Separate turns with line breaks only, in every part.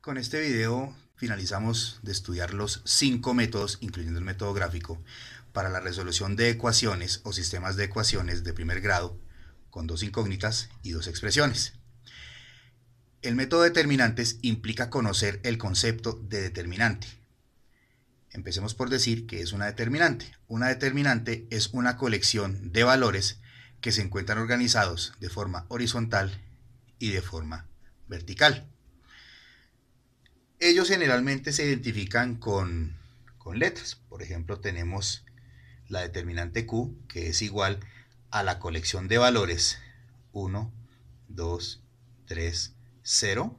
Con este video finalizamos de estudiar los cinco métodos, incluyendo el método gráfico, para la resolución de ecuaciones o sistemas de ecuaciones de primer grado con dos incógnitas y dos expresiones. El método de determinantes implica conocer el concepto de determinante. Empecemos por decir que es una determinante. Una determinante es una colección de valores que se encuentran organizados de forma horizontal y de forma vertical. Ellos generalmente se identifican con, letras. Por ejemplo, tenemos la determinante Q, que es igual a la colección de valores 1, 2, 3, 0.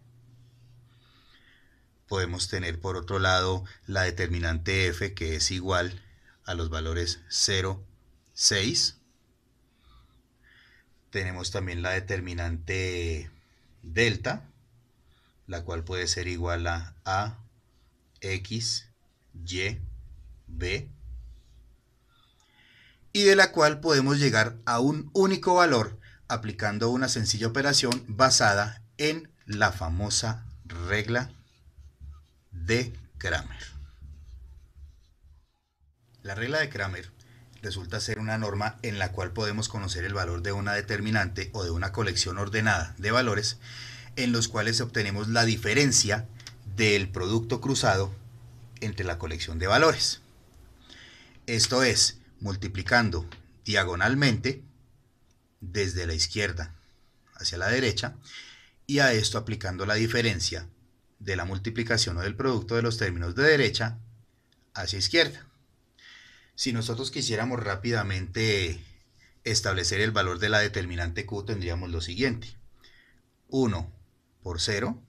Podemos tener por otro lado la determinante F, que es igual a los valores 0, 6. Tenemos también la determinante delta, la cual puede ser igual a A, X, Y, B, y de la cual podemos llegar a un único valor aplicando una sencilla operación basada en la famosa regla de Kramer. La regla de Kramer resulta ser una norma en la cual podemos conocer el valor de una determinante o de una colección ordenada de valores en los cuales obtenemos la diferencia del producto cruzado entre la colección de valores. Esto es, multiplicando diagonalmente desde la izquierda hacia la derecha y a esto aplicando la diferencia de la multiplicación o del producto de los términos de derecha hacia izquierda. Si nosotros quisiéramos rápidamente establecer el valor de la determinante Q, tendríamos lo siguiente. 1 por 0,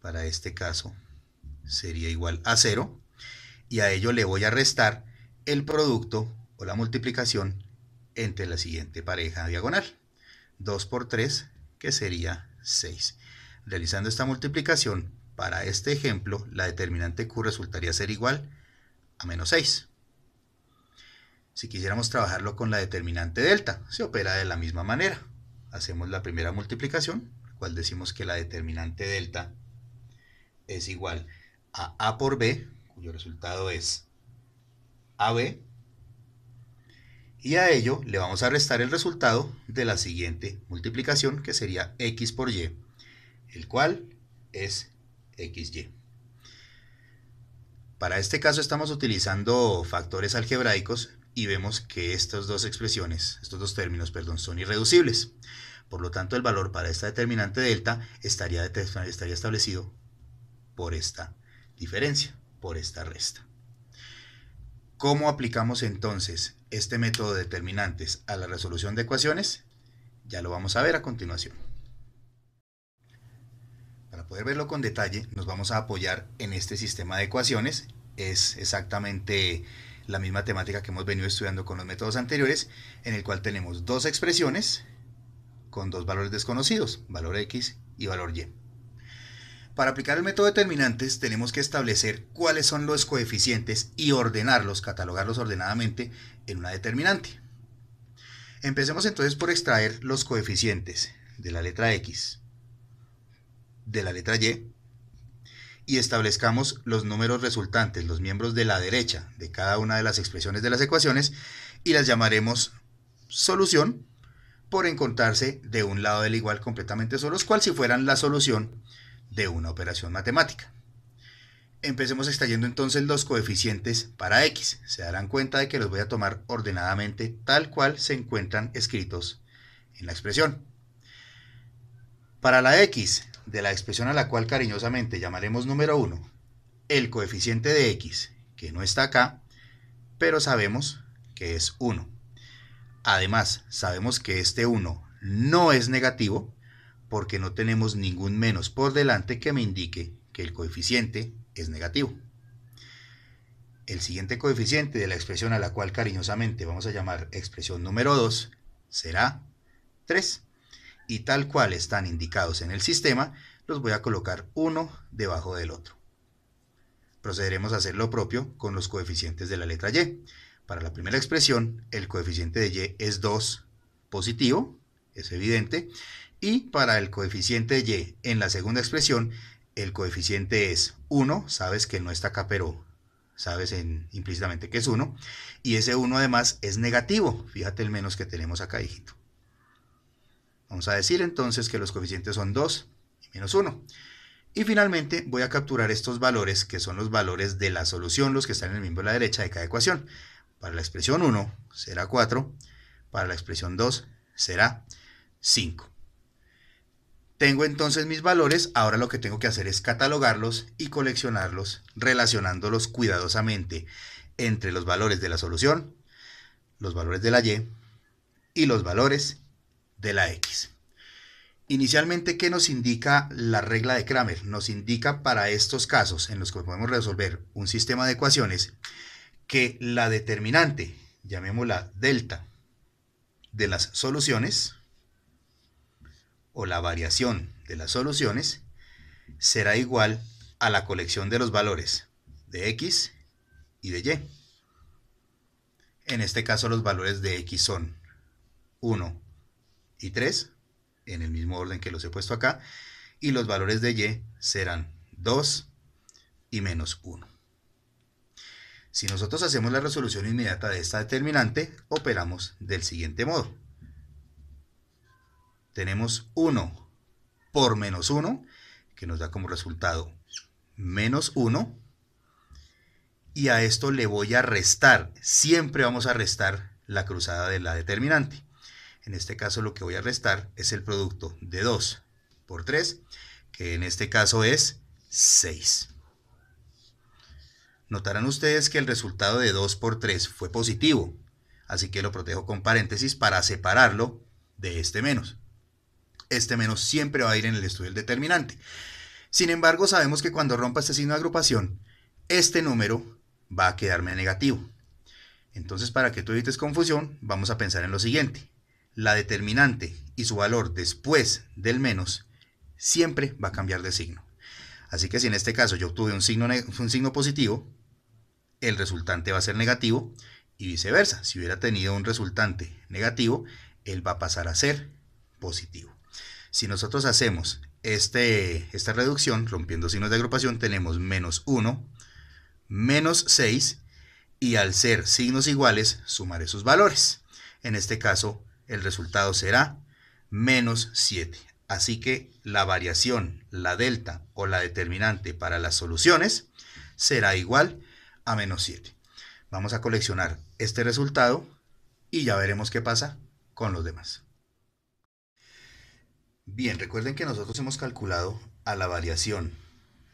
para este caso sería igual a 0, y a ello le voy a restar el producto o la multiplicación entre la siguiente pareja diagonal, 2 por 3, que sería 6. Realizando esta multiplicación, para este ejemplo, la determinante Q resultaría ser igual a menos 6. Si quisiéramos trabajarlo con la determinante delta, se opera de la misma manera. Hacemos la primera multiplicación, decimos que la determinante delta es igual a A por B, cuyo resultado es AB, y a ello le vamos a restar el resultado de la siguiente multiplicación, que sería X por Y, el cual es XY. Para este caso estamos utilizando factores algebraicos y vemos que estas dos expresiones, estos dos términos, perdón, son irreducibles. Por lo tanto, el valor para esta determinante delta estaría, estaría establecido por esta diferencia, por esta resta. ¿Cómo aplicamos entonces este método de determinantes a la resolución de ecuaciones? Ya lo vamos a ver a continuación. Para poder verlo con detalle, nos vamos a apoyar en este sistema de ecuaciones. Es exactamente la misma temática que hemos venido estudiando con los métodos anteriores, en el cual tenemos dos expresiones con dos valores desconocidos, valor x y valor y. Para aplicar el método de determinantes tenemos que establecer cuáles son los coeficientes y ordenarlos, catalogarlos ordenadamente en una determinante. Empecemos entonces por extraer los coeficientes de la letra x, de la letra y, y establezcamos los números resultantes, los miembros de la derecha de cada una de las expresiones de las ecuaciones, y las llamaremos solución por encontrarse de un lado del igual completamente solos, cual si fueran la solución de una operación matemática. Empecemos extrayendo entonces los coeficientes para x. Se darán cuenta de que los voy a tomar ordenadamente tal cual se encuentran escritos en la expresión. Para la x, de la expresión a la cual cariñosamente llamaremos número 1, el coeficiente de x, que no está acá, pero sabemos que es 1. Además, sabemos que este 1 no es negativo porque no tenemos ningún menos por delante que me indique que el coeficiente es negativo. El siguiente coeficiente de la expresión a la cual cariñosamente vamos a llamar expresión número 2 será 3. Y tal cual están indicados en el sistema, los voy a colocar uno debajo del otro. Procederemos a hacer lo propio con los coeficientes de la letra Y. Para la primera expresión, el coeficiente de y es 2 positivo, es evidente, y para el coeficiente de y en la segunda expresión, el coeficiente es 1, sabes que no está acá, pero sabes implícitamente que es 1, y ese 1 además es negativo, fíjate el menos que tenemos acá, hijito. Vamos a decir entonces que los coeficientes son 2 y menos 1. Y finalmente voy a capturar estos valores, que son los valores de la solución, los que están en el miembro de la derecha de cada ecuación. Para la expresión 1 será 4. Para la expresión 2 será 5. Tengo entonces mis valores, ahora lo que tengo que hacer es catalogarlos y coleccionarlos relacionándolos cuidadosamente entre los valores de la solución, los valores de la Y y los valores de la X. Inicialmente, ¿qué nos indica la regla de Kramer? Nos indica para estos casos en los que podemos resolver un sistema de ecuaciones que la determinante, llamémosla delta, de las soluciones, o la variación de las soluciones, será igual a la colección de los valores de x y de y. En este caso los valores de x son 1 y 3, en el mismo orden que los he puesto acá, y los valores de y serán 2 y menos 1. Si nosotros hacemos la resolución inmediata de esta determinante, operamos del siguiente modo. Tenemos 1 por menos 1, que nos da como resultado menos 1. Y a esto le voy a restar, siempre vamos a restar la cruzada de la determinante. En este caso lo que voy a restar es el producto de 2 por 3, que en este caso es 6. Notarán ustedes que el resultado de 2 por 3 fue positivo, así que lo protejo con paréntesis para separarlo de este menos. Este menos siempre va a ir en el estudio del determinante. Sin embargo, sabemos que cuando rompa este signo de agrupación, este número va a quedarme negativo. Entonces, para que tú evites confusión, vamos a pensar en lo siguiente. La determinante y su valor después del menos siempre va a cambiar de signo. Así que si en este caso yo obtuve un signo, un signo positivo, el resultante va a ser negativo y viceversa. Si hubiera tenido un resultante negativo, él va a pasar a ser positivo. Si nosotros hacemos este, esta reducción, rompiendo signos de agrupación, tenemos menos 1, menos 6, y al ser signos iguales, sumaré sus valores. En este caso, el resultado será menos 7. Así que la variación, la delta o la determinante para las soluciones será igual a menos 7. Vamos a coleccionar este resultado y ya veremos qué pasa con los demás. Bien, recuerden que nosotros hemos calculado a la variación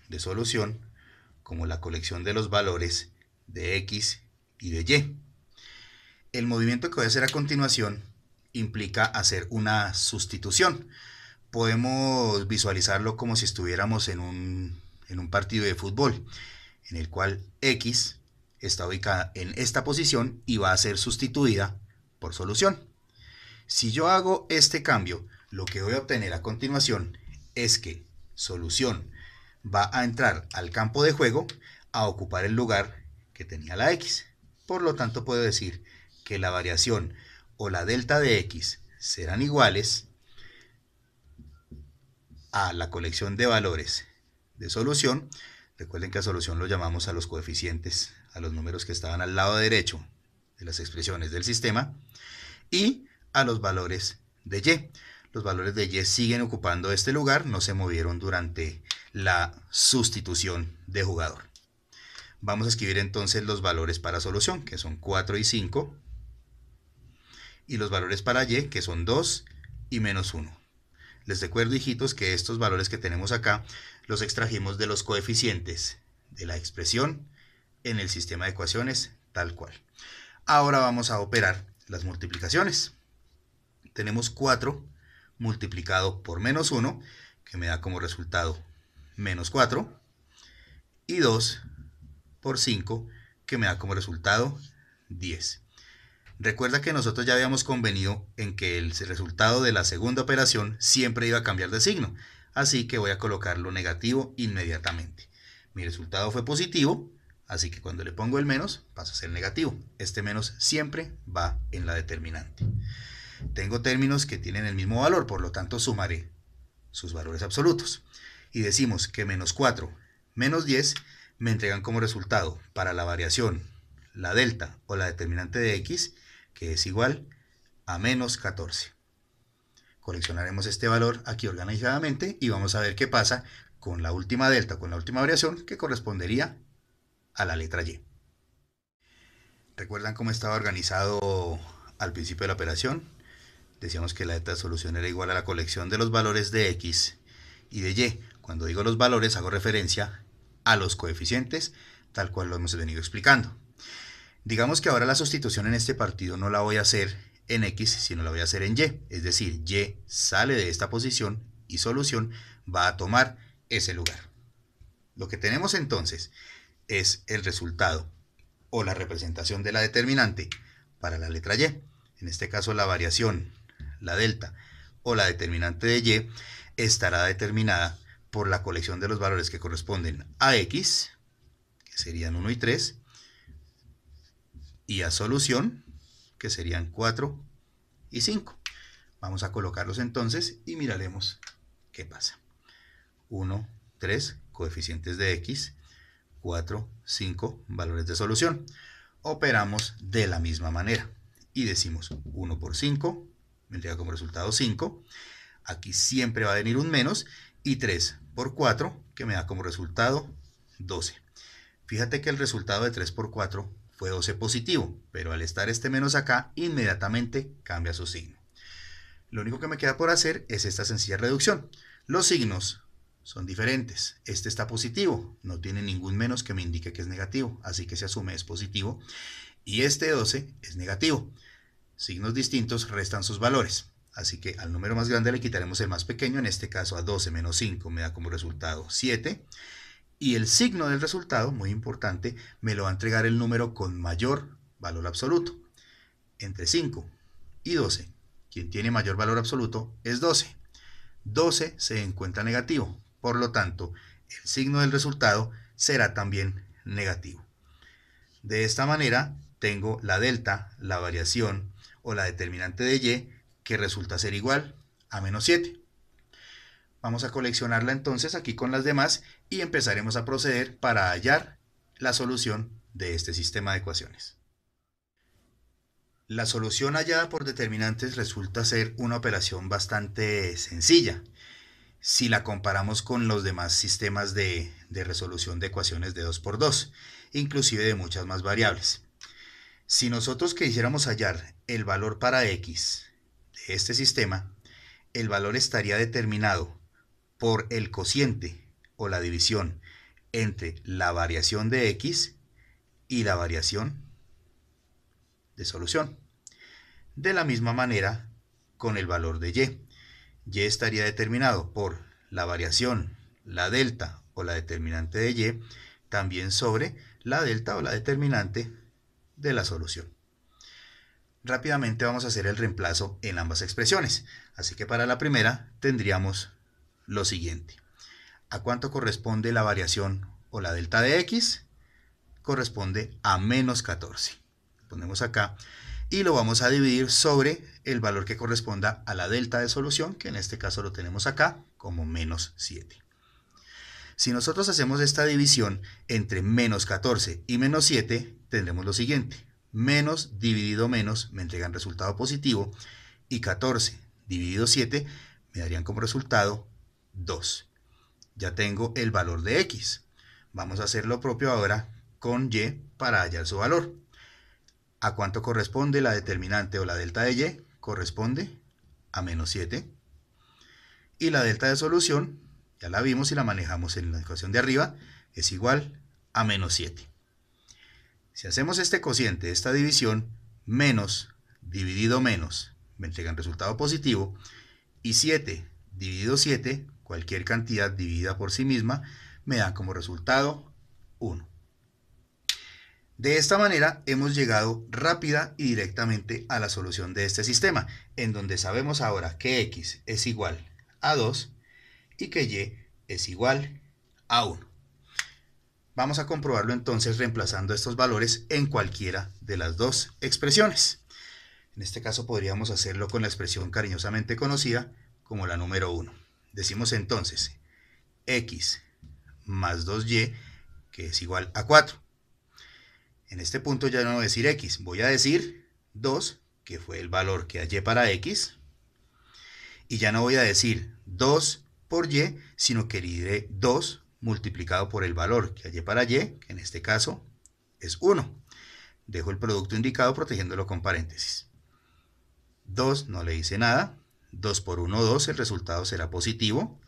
de solución como la colección de los valores de x y de y. El movimiento que voy a hacer a continuación implica hacer una sustitución podemos visualizarlo como si estuviéramos en un, partido de fútbol, en el cual X está ubicada en esta posición y va a ser sustituida por solución. Si yo hago este cambio, lo que voy a obtener a continuación es que solución va a entrar al campo de juego a ocupar el lugar que tenía la X. Por lo tanto, puedo decir que la variación o la delta de X serán iguales a la colección de valores de solución, recuerden que a solución lo llamamos a los coeficientes, a los números que estaban al lado derecho de las expresiones del sistema, y a los valores de y. Los valores de y siguen ocupando este lugar, no se movieron durante la sustitución de jugador. Vamos a escribir entonces los valores para solución, que son 4 y 5, y los valores para y, que son 2 y menos 1. Les recuerdo, hijitos, que estos valores que tenemos acá los extrajimos de los coeficientes de la expresión en el sistema de ecuaciones tal cual. Ahora vamos a operar las multiplicaciones. Tenemos 4 multiplicado por menos 1, que me da como resultado menos 4, y 2 por 5, que me da como resultado 10. Recuerda que nosotros ya habíamos convenido en que el resultado de la segunda operación siempre iba a cambiar de signo, así que voy a colocarlo negativo inmediatamente. Mi resultado fue positivo, así que cuando le pongo el menos pasa a ser negativo. Este menos siempre va en la determinante. Tengo términos que tienen el mismo valor, por lo tanto sumaré sus valores absolutos. Y decimos que menos 4 menos 10 me entregan como resultado para la variación, la delta o la determinante de x, que es igual a menos 14. Coleccionaremos este valor aquí organizadamente y vamos a ver qué pasa con la última delta, con la última variación que correspondería a la letra Y. ¿Recuerdan cómo estaba organizado al principio de la operación? Decíamos que la delta solución era igual a la colección de los valores de X y de Y. Cuando digo los valores hago referencia a los coeficientes, tal cual lo hemos venido explicando. Digamos que ahora la sustitución en este partido no la voy a hacer en X, sino la voy a hacer en Y. Es decir, Y sale de esta posición y solución va a tomar ese lugar. Lo que tenemos entonces es el resultado o la representación de la determinante para la letra Y. En este caso la variación, la delta o la determinante de Y estará determinada por la colección de los valores que corresponden a X, que serían 1 y 3, y a solución, que serían 4 y 5. Vamos a colocarlos entonces y miraremos qué pasa. 1, 3, coeficientes de x, 4, 5, valores de solución. Operamos de la misma manera y decimos 1 por 5, vendría como resultado 5. Aquí siempre va a venir un menos y 3 por 4, que me da como resultado 12. Fíjate que el resultado de 3 por 4 fue 12 positivo, pero al estar este menos acá, inmediatamente cambia su signo. Lo único que me queda por hacer es esta sencilla reducción. Los signos son diferentes. Este está positivo, no tiene ningún menos que me indique que es negativo, así que se asume es positivo. Y este 12 es negativo. Signos distintos restan sus valores. Así que al número más grande le quitaremos el más pequeño, en este caso a 12 menos 5 me da como resultado 7 y el signo del resultado, muy importante, me lo va a entregar el número con mayor valor absoluto, entre 5 y 12. Quien tiene mayor valor absoluto es 12. 12 se encuentra negativo, por lo tanto, el signo del resultado será también negativo. De esta manera, tengo la delta, la variación o la determinante de y, que resulta ser igual a menos 7. Vamos a coleccionarla entonces aquí con las demás y empezaremos a proceder para hallar la solución de este sistema de ecuaciones. La solución hallada por determinantes resulta ser una operación bastante sencilla si la comparamos con los demás sistemas de, resolución de ecuaciones de 2x2, inclusive de muchas más variables. Si nosotros quisiéramos hallar el valor para x de este sistema, el valor estaría determinado por el cociente o la división entre la variación de x y la variación de solución. De la misma manera con el valor de y. y estaría determinado por la variación, la delta o la determinante de y, también sobre la delta o la determinante de la solución. Rápidamente vamos a hacer el reemplazo en ambas expresiones. Así que para la primera tendríamos lo siguiente. ¿A cuánto corresponde la variación o la delta de x? Corresponde a menos 14. Ponemos acá y lo vamos a dividir sobre el valor que corresponda a la delta de solución, que en este caso lo tenemos acá como menos 7. Si nosotros hacemos esta división entre menos 14 y menos 7, tendremos lo siguiente. Menos dividido menos me entregan resultado positivo y 14 dividido 7 me darían como resultado 2. Ya tengo el valor de x. Vamos a hacer lo propio ahora con y para hallar su valor. ¿A cuánto corresponde la determinante o la delta de y? Corresponde a menos 7. Y la delta de solución, ya la vimos y la manejamos en la ecuación de arriba, es igual a menos 7. Si hacemos este cociente, esta división, menos dividido menos, me entregan resultado positivo, y 7 dividido 7 Cualquier cantidad dividida por sí misma me da como resultado 1. De esta manera hemos llegado rápida y directamente a la solución de este sistema, en donde sabemos ahora que x es igual a 2 y que y es igual a 1. Vamos a comprobarlo entonces reemplazando estos valores en cualquiera de las dos expresiones. En este caso podríamos hacerlo con la expresión cariñosamente conocida como la número 1. Decimos entonces x más 2y, que es igual a 4. En este punto ya no voy a decir x, voy a decir 2, que fue el valor que hallé para x. Y ya no voy a decir 2 por y, sino que diré 2 multiplicado por el valor que hallé para y, que en este caso es 1. Dejo el producto indicado protegiéndolo con paréntesis. 2 no le hice nada, 2 por 1, 2, el resultado será positivo,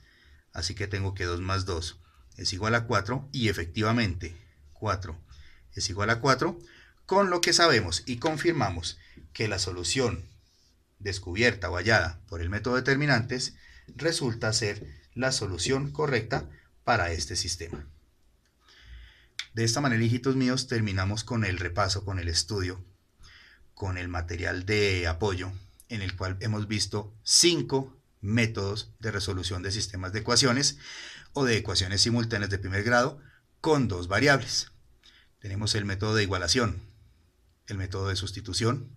así que tengo que 2 más 2 es igual a 4 y efectivamente 4 es igual a 4, con lo que sabemos y confirmamos que la solución descubierta o hallada por el método de determinantes resulta ser la solución correcta para este sistema. De esta manera, hijitos míos, terminamos con el repaso, con el estudio, con el material de apoyo en el cual hemos visto cinco métodos de resolución de sistemas de ecuaciones o de ecuaciones simultáneas de primer grado con dos variables. Tenemos el método de igualación, el método de sustitución,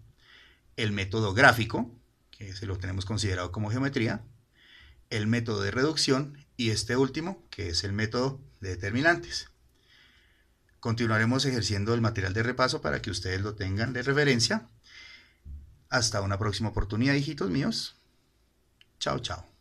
el método gráfico, que se lo tenemos considerado como geometría, el método de reducción y este último, que es el método de determinantes. Continuaremos ejerciendo el material de repaso para que ustedes lo tengan de referencia hasta una próxima oportunidad, hijitos míos. Chao, chao.